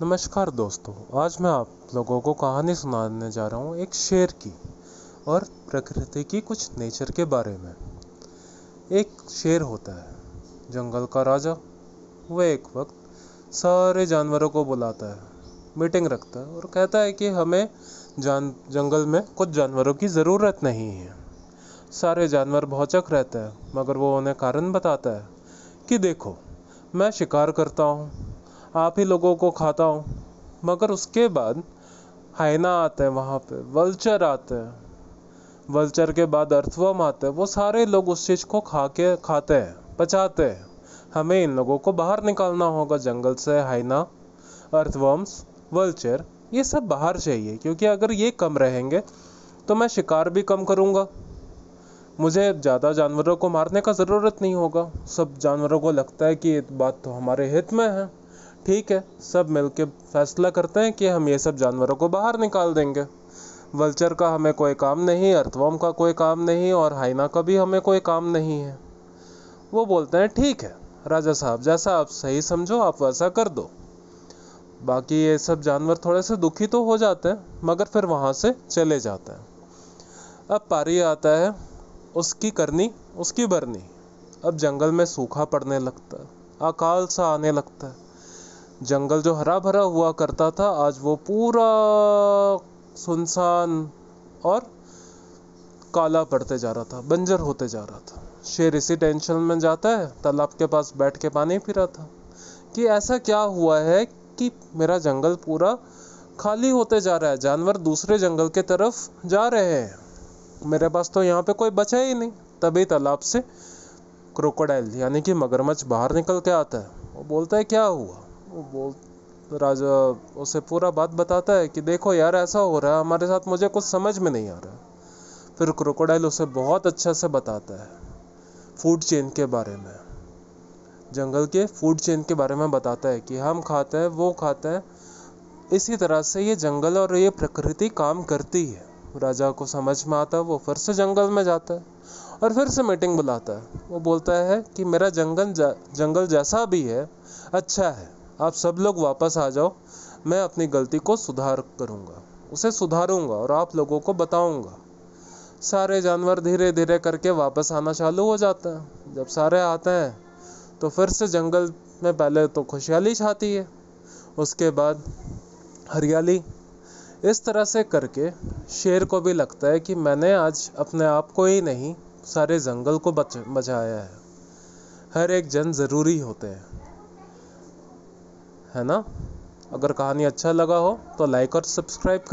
नमस्कार दोस्तों आज मैं आप लोगों को कहानी सुनाने जा रहा हूँ एक शेर की और प्रकृति की कुछ नेचर के बारे में एक शेर होता है जंगल का राजा वह एक वक्त सारे जानवरों को बुलाता है मीटिंग रखता है और कहता है कि हमें जान जंगल में कुछ जानवरों की ज़रूरत नहीं है सारे जानवर भौचक रहते हैं मगर वो उन्हें कारण बताता है कि देखो मैं शिकार करता हूँ आप ही लोगों को खाता हूँ मगर उसके बाद हाइना आते हैं वहाँ पे वल्चर आते हैं वल्चर के बाद अर्थवम आते हैं वो सारे लोग उस चीज़ को खा के खाते हैं पचाते हैं हमें इन लोगों को बाहर निकालना होगा जंगल से हाइना अर्थवम्स वल्चर ये सब बाहर चाहिए क्योंकि अगर ये कम रहेंगे तो मैं शिकार भी कम करूँगा मुझे ज़्यादा जानवरों को मारने का ज़रूरत नहीं होगा सब जानवरों को लगता है कि ये बात तो हमारे हित में है ठीक है सब मिलके फैसला करते हैं कि हम ये सब जानवरों को बाहर निकाल देंगे वल्चर का हमें कोई काम नहीं अर्थवॉम का कोई काम नहीं और हाइना का भी हमें कोई काम नहीं है वो बोलते हैं ठीक है राजा साहब जैसा आप सही समझो आप वैसा कर दो बाकी ये सब जानवर थोड़े से दुखी तो हो जाते हैं मगर फिर वहाँ से चले जाते हैं अब पारी आता है उसकी करनी उसकी बरनी अब जंगल में सूखा पड़ने लगता है अकाल सा आने लगता है जंगल जो हरा भरा हुआ करता था आज वो पूरा सुनसान और काला पड़ते जा रहा था बंजर होते जा रहा था शेर इसी टेंशन में जाता है तालाब के पास बैठ के पानी पी रहा था कि ऐसा क्या हुआ है कि मेरा जंगल पूरा खाली होते जा रहा है जानवर दूसरे जंगल के तरफ जा रहे हैं मेरे पास तो यहाँ पे कोई बचा ही नहीं तभी तालाब से क्रोकोडाइल यानी कि मगरमच्छ बाहर निकल के आता है वो बोलता है क्या हुआ वो बोल राजा उसे पूरा बात बताता है कि देखो यार ऐसा हो रहा है हमारे साथ मुझे कुछ समझ में नहीं आ रहा फिर क्रोकोडाइल उसे बहुत अच्छा से बताता है फूड चेन के बारे में जंगल के फूड चेन के बारे में बताता है कि हम खाते हैं वो खाते हैं इसी तरह से ये जंगल और ये प्रकृति काम करती है राजा को समझ में आता है वो फिर से जंगल में जाता है और फिर से मीटिंग बुलाता है वो बोलता है कि मेरा जंगल जा, जंगल जैसा भी है अच्छा है आप सब लोग वापस आ जाओ मैं अपनी गलती को सुधार करूँगा उसे सुधारूंगा और आप लोगों को बताऊँगा सारे जानवर धीरे धीरे करके वापस आना चालू हो जाते हैं जब सारे आते हैं तो फिर से जंगल में पहले तो खुशहाली छाती है उसके बाद हरियाली इस तरह से करके शेर को भी लगता है कि मैंने आज अपने आप को ही नहीं सारे जंगल को बच बचाया है हर एक जन ज़रूरी होते हैं है ना अगर कहानी अच्छा लगा हो तो लाइक और सब्सक्राइब